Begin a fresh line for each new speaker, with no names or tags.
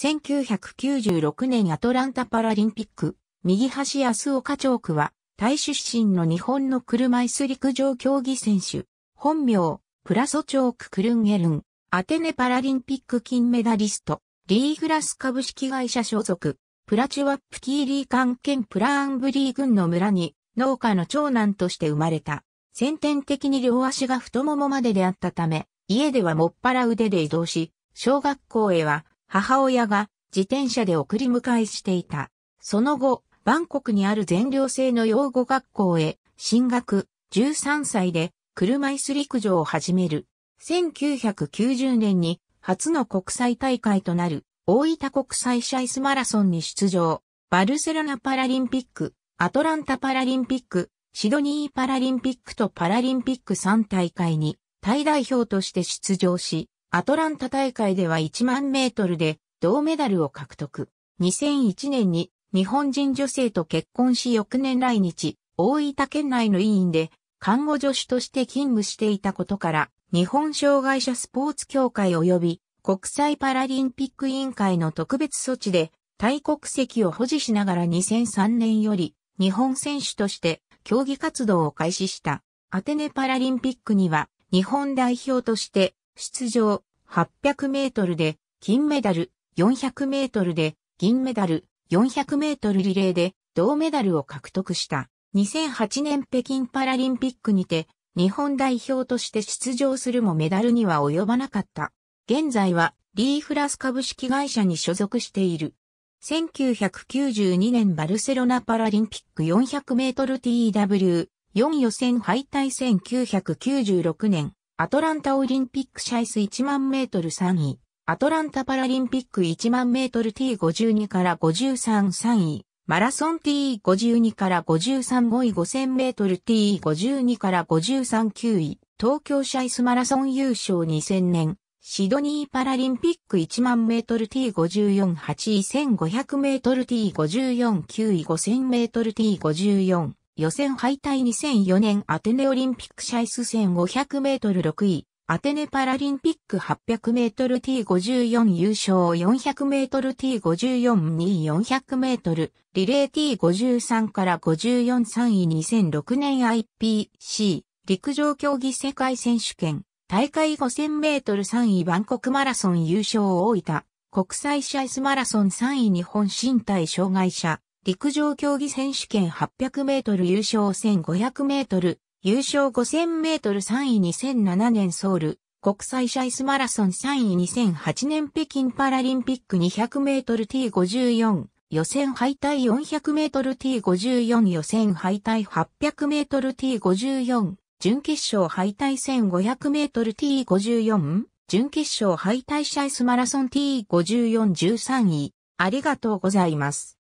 1996年アトランタパラリンピック、右端安岡チ区は、大出身の日本の車椅子陸上競技選手、本名、プラソチョーク・クルンゲルン、アテネパラリンピック金メダリスト、リーグラス株式会社所属、プラチュワップキーリー関係プラーンブリー軍の村に、農家の長男として生まれた。先天的に両足が太ももまでであったため、家ではもっぱら腕で移動し、小学校へは母親が自転車で送り迎えしていた。その後、バンコクにある全寮制の養護学校へ進学、13歳で車椅子陸上を始める。1990年に初の国際大会となる大分国際車椅子マラソンに出場。バルセロナパラリンピック、アトランタパラリンピック、シドニーパラリンピックとパラリンピック3大会にタイ代表として出場し、アトランタ大会では1万メートルで銅メダルを獲得。2001年に日本人女性と結婚し翌年来日、大分県内の委員で看護助手として勤務していたことから、日本障害者スポーツ協会及び国際パラリンピック委員会の特別措置で、大国籍を保持しながら2003年より日本選手として競技活動を開始した。アテネパラリンピックには日本代表として出場、800メートルで金メダル、400メートルで銀メダル、400メートルリレーで銅メダルを獲得した。2008年北京パラリンピックにて日本代表として出場するもメダルには及ばなかった。現在はリーフラス株式会社に所属している。1992年バルセロナパラリンピック400メートル TW4 予選敗退1996年アトランタオリンピックシャイス1万メートル3位、アトランタパラリンピック1万メートル T52 から53、3位、マラソン T52 から53、5位5000メートル T52 から53、9位、東京シャイスマラソン優勝2000年、シドニーパラリンピック1万メートル T54 8位1500メートル T54 9位5000メートル T54 予選敗退2004年アテネオリンピックシャイス戦500メートル6位、アテネパラリンピック800メートル T54 優勝400メートル T54 2 400メートル、リレー T53 から54 3位2006年 IPC、陸上競技世界選手権、大会5000メートル3位バンコクマラソン優勝を大分、国際シャイスマラソン3位日本身体障害者、陸上競技選手権800メートル優勝1500メートル、優勝5000メートル3位2007年ソウル、国際シャイスマラソン3位2008年北京パラリンピック200メートル T54、予選敗退400メートル T54 予選敗退800メートル T54、準決勝敗退1500メートル T54、準決勝敗退シャイスマラソン T5413 位、ありがとうございます。